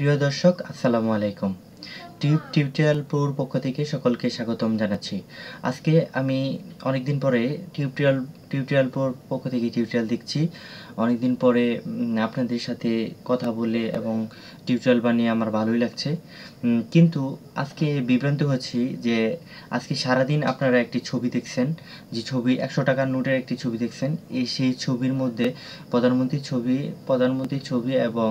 প্রিয় দর্শক আসসালামু আলাইকুম টিউব টিউটোরিয়াল প্রোর পক্ষ থেকে সকলকে স্বাগতম জানাচ্ছি আজকে আমি অনেকদিন পরে টিউটোরিয়াল টিউটোরিয়াল প্রোর পক্ষ থেকে টিউটোরিয়াল দেখছি অনেকদিন পরে আপনাদের সাথে কথা বলে এবং টিউটোরিয়াল বানিয়ে আমার ভালোই লাগছে কিন্তু আজকে বিভ্রান্ত হচ্ছি যে আজকে সারাদিন আপনারা একটি ছবি দেখছেন যে ছবি একশো টাকার নোটের একটি ছবি দেখছেন এই সেই ছবির মধ্যে প্রধানমন্ত্রীর ছবি প্রধানমন্ত্রীর ছবি এবং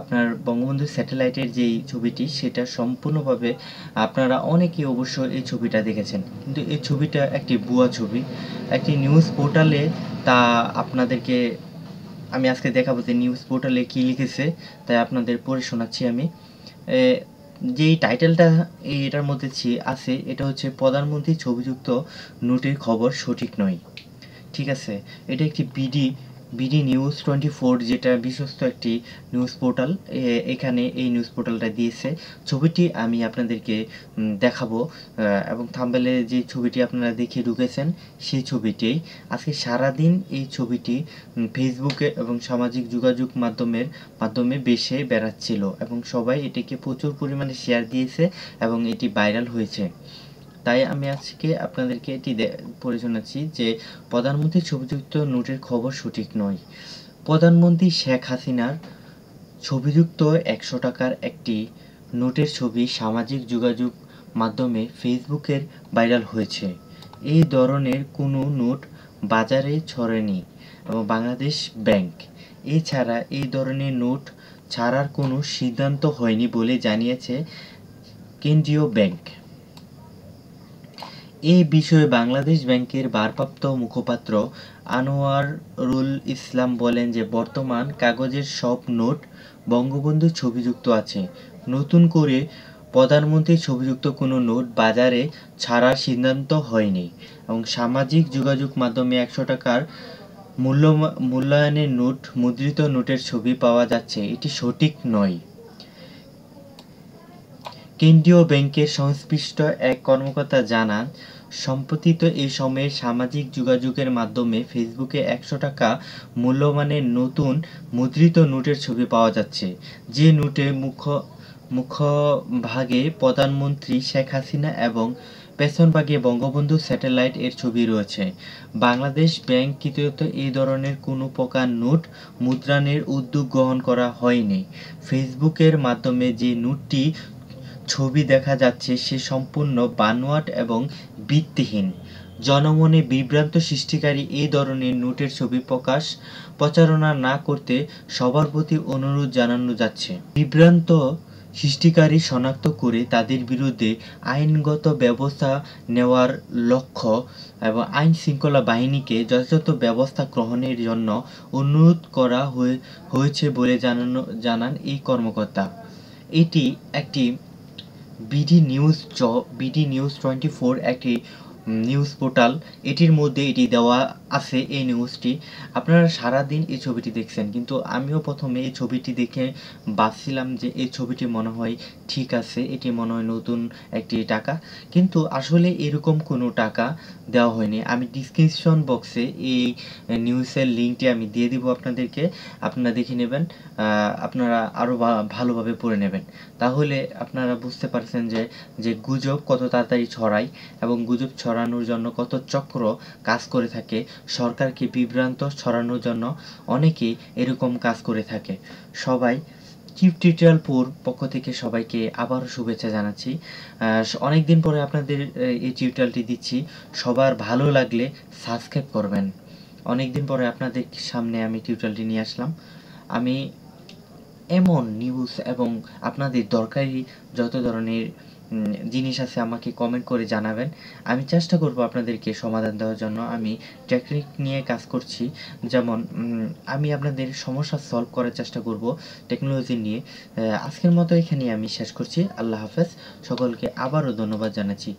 আপনার বঙ্গবন্ধু স্যাটেলাইটের যেই ছবিটি সেটা সম্পূর্ণ সম্পূর্ণভাবে আপনারা অনেকেই অবশ্যই এই ছবিটা দেখেছেন কিন্তু এই ছবিটা একটি ভুয়া ছবি একটি নিউজ পোর্টালে তা আপনাদেরকে আমি আজকে দেখাবো যে নিউজ পোর্টালে কী লিখেছে তাই আপনাদের পড়ে শোনাচ্ছি আমি যেই টাইটেলটা এটার মধ্যে আছে এটা হচ্ছে প্রধানমন্ত্রী ছবিযুক্ত নোটের খবর সঠিক নয় ঠিক আছে এটা একটি BD BD news twenty four যেটা বিশ্বস্ত একটি নিউজ পোর্টাল এখানে এই নিউজ পোর্টালটা দিয়েছে ছবিটি আমি আপনাদেরকে দেখাবো এবং থাম্বেলে যে ছবিটি আপনারা দেখে ঢুকেছেন সেই ছবিটি আজকে সারাদিন এই ছবিটি ফেসবুকে এবং সামাজিক যোগাযোগ মাধ্যমের মাধ্যমে বেশে বেড়াচ্ছিল এবং সবাই এটিকে প্রচুর পরিমাণে শেয়ার দিয়েছে এবং এটি ভাইরাল হয়েছে তাই আমি আজকে আপনাদেরকে এটি বলে শোনাচ্ছি যে প্রধানমন্ত্রী ছবিযুক্ত নোটের খবর সঠিক নয় প্রধানমন্ত্রী শেখ হাসিনার ছবিযুক্ত একশো টাকার একটি নোটের ছবি সামাজিক যোগাযোগ মাধ্যমে ফেসবুকের ভাইরাল হয়েছে এই ধরনের কোনো নোট বাজারে ছড়েনি এবং বাংলাদেশ ব্যাংক এছাড়া এই ধরনের নোট ছাড়ার কোনো সিদ্ধান্ত হয়নি বলে জানিয়েছে কেন্দ্রীয় ব্যাংক এই বিষয়ে বাংলাদেশ ব্যাংকের ভারপ্রাপ্ত মুখপাত্র আনোয়ারুল ইসলাম বলেন যে বর্তমান কাগজের সব নোট বঙ্গবন্ধুর ছবিযুক্ত আছে নতুন করে প্রধানমন্ত্রীর ছবিযুক্ত কোনো নোট বাজারে ছাড়ার সিদ্ধান্ত হয়নি এবং সামাজিক যোগাযোগ মাধ্যমে একশো টাকার মূল্য মূল্যায়নের নোট মুদ্রিত নোটের ছবি পাওয়া যাচ্ছে এটি সঠিক নয় কেন্দ্রীয় ব্যাংকের সংশ্লিষ্ট এক কর্মকর্তা জানান, সম্প্রতি এই সময়ে সামাজিক যোগাযোগের মাধ্যমে ফেসবুকে একশো টাকা মূল্যমানের নতুন মুদ্রিত নোটের ছবি পাওয়া যাচ্ছে। যে নোটে মুখ্য মুখ্যভাগে প্রধানমন্ত্রী শেখ হাসিনা এবং পেছনভাগে বঙ্গবন্ধু স্যাটেলাইট এর ছবি রয়েছে। বাংলাদেশ ব্যাংক কর্তৃক এই ধরনের কোনো প্রকার নোট মুদ্রানের উদ্যোগ গ্রহণ করা হয়নি। ফেসবুকের মাধ্যমে যে নোটটি ছবি দেখা যাচ্ছে সে সম্পূর্ণ বানোয়াট এবং ভিত্তিহীন জনমনে বিভ্রান্ত সৃষ্টিকারী এই ধরনের নোটের ছবি প্রকাশ প্রচারণা না করতে সবার প্রতি অনুরোধ জানানো যাচ্ছে বিভ্রান্ত সৃষ্টিকারী শনাক্ত করে তাদের বিরুদ্ধে আইনগত ব্যবস্থা নেওয়ার লক্ষ্য এবং আইন শৃঙ্খলা বাহিনীকে যথাযথ ব্যবস্থা গ্রহণের জন্য অনুরোধ করা হয়েছে বলে জানানো জানান এই কর্মকর্তা এটি একটি BD news job BD news twenty four একটি নিউজ পোর্টাল এটির মধ্যে এটি দেওয়া আছে এই নিউজটি আপনারা সারাদিন এই ছবিটি দেখছেন কিন্তু আমিও প্রথমে এই ছবিটি দেখে ভাবছিলাম যে এই ছবিটি মনে হয় ঠিক আছে এটি মনে হয় নতুন একটি টাকা কিন্তু আসলে এরকম কোনো টাকা দেওয়া হয়নি আমি ডিসক্রিপশন বক্সে এই নিউজের লিঙ্কটি আমি দিয়ে দিব আপনাদেরকে আপনারা দেখে নেবেন আপনারা আরও ভালোভাবে পড়ে নেবেন তাহলে আপনারা বুঝতে পারছেন যে যে গুজব কত তাড়াতাড়ি ছড়ায় এবং গুজব ছড়া ছড়ানোর জন্য কত চক্র কাজ করে থাকে সরকারকে বিভ্রান্ত ছড়ানোর জন্য অনেকেই এরকম কাজ করে থাকে সবাই চিপ টিউটোরিয়াল পুর পক্ষ থেকে সবাইকে আবারও শুভেচ্ছা জানাচ্ছি অনেক দিন পরে আপনাদের এই টিউটোরিয়ালটি দিচ্ছি সবার ভালো লাগলে সাবস্ক্রাইব করবেন অনেক দিন পরে আপনাদের সামনে আমি টিউটোরিয়ালটি নিয়ে আসলাম আমি এমন নিউজ এবং আপনাদের দরকারি যত ধরনের জিনিস আছে আমাকে কমেন্ট করে জানাবেন আমি চেষ্টা করব আপনাদেরকে সমাধান দেওয়ার জন্য আমি টেকনিক নিয়ে কাজ করছি যেমন আমি আপনাদের সমস্যা সলভ করার চেষ্টা করব টেকনোলজি নিয়ে আজকের মতো এখানে আমি শেষ করছি আল্লাহ হাফেজ সকলকে আবারও ধন্যবাদ জানাচ্ছি